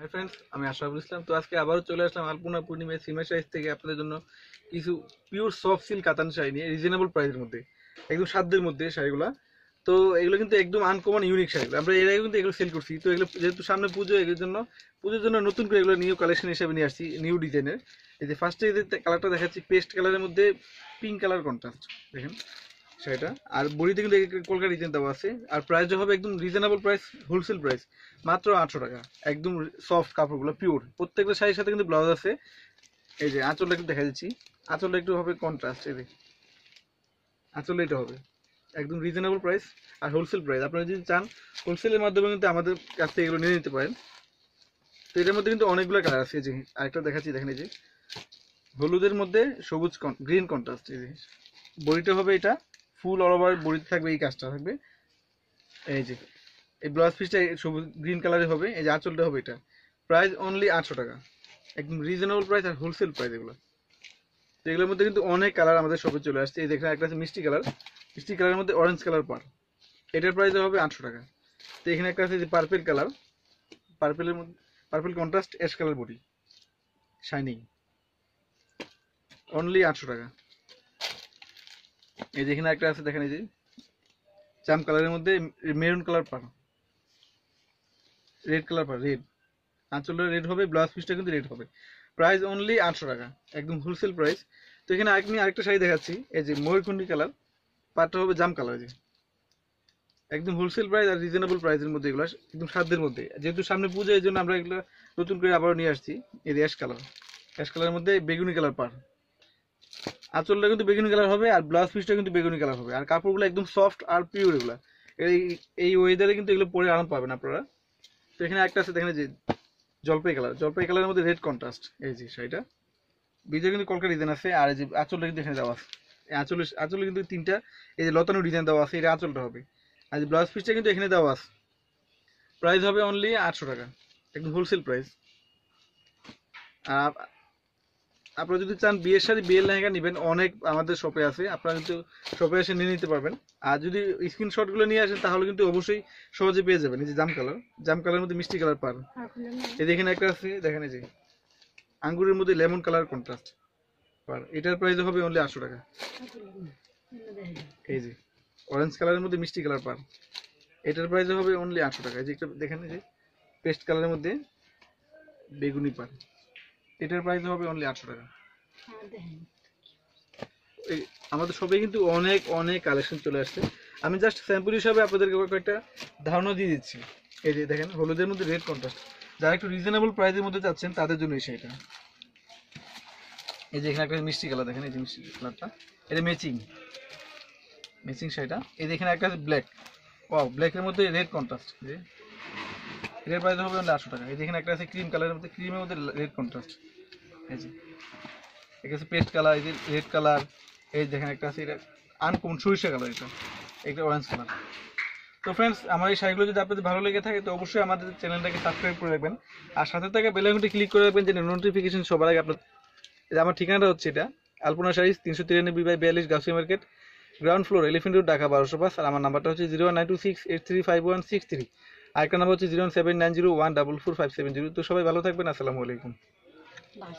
hi friends আমি আশরাফুল ইসলাম তো আজকে আবারও চলে আসলাম আলপনা পূর্ণিমায় সিমা সাইজ থেকে আপনাদের জন্য কিছু পিওর সফট সিল কাতান শাড়ি নিয়ে রিজনেবল প্রাইসের মধ্যে একদম সাধ্যের মধ্যে শাড়িগুলো তো এগুলো কিন্তু একদম আনকমন ইউনিক শাড়িগুলো আমরা এর আগে কিন্তু এগুলো সেল করছি তো এগুলো যেহেতু সামনে পুজো এগুলোর জন্য পুজোর জন্য নতুন করে এগুলো নিউ কালেকশন হিসেবে নিয়ে আসছি নিউ ডিজাইনের এই যে ফার্স্টে কালারটা দেখাচ্ছি পেস্ট কালারের মধ্যে পিঙ্ক কালার কন্ট্রাস্ট দেখেন সেটা আর থেকে কিন্তু কলকাতা রিজেন দেওয়া আছে আর প্রাইসটা হবে একদম রিজনেবল প্রাইস হোলসেল প্রাইস মাত্র আটশো টাকা একদম সফট কাপড়গুলো পিওর প্রত্যেকটা শাড়ির সাথে কিন্তু ব্লাউজ আছে এই যে আঁচলটা একটু দেখা দিচ্ছি আঁচলটা একটু হবে কন্ট্রাস্ট এই আঁচলে এটা হবে একদম রিজনেবল প্রাইস আর হোলসেল প্রাইস আপনারা যদি চান হোলসেলের মাধ্যমে কিন্তু আমাদের কাছ থেকে এগুলো নিয়ে নিতে পারেন তো এটার মধ্যে কিন্তু অনেকগুলো কালার আছে যে আরেকটা দেখাচ্ছি দেখেন এই যে হলুদের মধ্যে সবুজ গ্রিন কন্ট্রাস্ট এই যে বড়িটা হবে এটা ফুল অল ওভার বডিতে থাকবে এই কাজটা থাকবে এই যে এই ব্লাউজ পিসটা সবুজ গ্রিন কালারে হবে এই যে আঁচলটা হবে এটা প্রাইস অনলি আটশো টাকা একদম রিজনেবল প্রাইস আর হোলসেল প্রাইস এগুলো তো এগুলোর মধ্যে কিন্তু অনেক কালার আমাদের শপে চলে আসছে এই দেখেন একটা আছে মিষ্টি কালার মিষ্টি কালারের মধ্যে অরেঞ্জ কালার পার এটার প্রাইস হবে আটশো টাকা তো এখানে একটা আছে যে পার্পেল কালার পার্পেলের মধ্যে purple contrast ash colour body shining only আটশো টাকা এই যে এখানে একটা আছে দেখেন এই যে চাম কালারের মধ্যে মেরুন কালার পান রেড কালার পান রেড আঁচলটা রেড হবে ব্লাউজ পিসটা কিন্তু রেড হবে প্রাইস অনলি আটশো টাকা একদম হোলসেল প্রাইস তো এখানে আমি আরেকটা শাড়ি দেখাচ্ছি এই যে ময়ূরকুণ্ডি কালার পাটটা হবে জাম কালার যে একদম হোলসেল প্রাইস আর রিজনেবল প্রাইসের মধ্যে এগুলো একদম সাধ্যের মধ্যে যেহেতু সামনে পুজো এই জন্য আমরা এগুলো নতুন করে আবারও নিয়ে আসছি এই অ্যাশ কালার অ্যাশ কালারের মধ্যে বেগুনি কালার পার আঁচলটা কিন্তু বেগুনি কালার হবে আর ব্লাউজ পিসটা কিন্তু বেগুনি কালার হবে আর কাপড়গুলো একদম সফট আর পিওর এগুলো এই এই ওয়েদারে কিন্তু এগুলো পরে আরাম পাবেন আপনারা তো এখানে একটা আছে দেখেন যে জলপাই কালার জলপাই কালারের মধ্যে রেড কন্ট্রাস্ট এই যে শাড়িটা ভিতরে কিন্তু কলকার ডিজাইন আছে আর এই যে আঁচলটা কিন্তু এখানে দেওয়া আছে আঁচল আঁচলে কিন্তু তিনটা এই যে লতানো ডিজাইন দেওয়া আছে এটা আঁচলটা হবে আর যে ব্লাউজ পিসটা কিন্তু এখানে দেওয়া আছে প্রাইস হবে অনলি আটশো টাকা একদম হোলসেল প্রাইস আর আপনারা যদি চান বিয়ের শাড়ি বিয়ের লেহেঙ্গা নেবেন অনেক আমাদের শপে আছে আপনারা কিন্তু শপে এসে নিয়ে নিতে পারবেন আর যদি স্ক্রিনশটগুলো নিয়ে আসেন তাহলে কিন্তু অবশ্যই সহজে পেয়ে যাবেন এই যে জাম কালার জাম কালারের মধ্যে মিষ্টি কালার পার এই দেখেন একটা আছে দেখেন এই যে আঙ্গুরের মধ্যে লেমন কালার কন্ট্রাস্ট পার এটার প্রাইস হবে অনলি আটশো টাকা এই যে অরেঞ্জ কালারের মধ্যে মিষ্টি কালার পার এটার প্রাইস হবে অনলি আটশো টাকা এই যে একটা দেখেন এই যে পেস্ট কালারের মধ্যে বেগুনি পার এটার প্রাইস হবে অনলি আটশো টাকা হ্যাঁ, এই আমাদের সবে কিন্তু অনেক অনেক কালেকশন চলে আসছে আমি জাস্ট স্যাম্পল হিসাবে আপনাদেরকে কয়েকটা ধারণা দিয়ে দিচ্ছি এই যে দেখেন হলুদের মধ্যে রেড কন্ট্রাস্ট যারা একটু রিজনেবল প্রাইসের মধ্যে যাচ্ছেন তাদের জন্য এসে এটা এই যে এখানে একটা মিষ্টি কালার দেখেন এই যে মিষ্টি কালারটা এটা ম্যাচিং ম্যাচিং শাড়িটা এই যে এখানে একটা ব্ল্যাক ও ব্ল্যাকের মধ্যে রেড কন্ট্রাস্ট এটার প্রাইস হবে আটশো টাকা এই যে এখানে একটা আছে ক্রিম কালারের মধ্যে ক্রিমের মধ্যে রেড কন্ট্রাস্ট এই যে আছে পেস্ট কালার এই যে রেড কালার এই যেখানে একটা আছে এটা আনকমন সরিষা কালার এটা একটা অরেঞ্জ কালার তো ফ্রেন্ডস আমার এই শাড়িগুলো যদি আপনাদের ভালো লেগে থাকে তো অবশ্যই আমাদের চ্যানেলটাকে সাবস্ক্রাইব করে রাখবেন আর সাথে থাকা বেলাঘুটি ক্লিক করে রাখবেন যে নোটিফিকেশন সবার আগে আপনার আমার ঠিকানাটা হচ্ছে এটা আলপনা শাড়ি তিনশো তিরানব্বই বাই বিয়াল্লিশ গাছি market ground floor elephant road Dhaka বারোশো পাঁচ আর আমার নাম্বারটা হচ্ছে zero nine two six eight three five one six three আরেকটা নাম্বার হচ্ছে zero seven nine zero one double four five seven zero তো সবাই ভালো থাকবেন আসসালামু আলাইকুম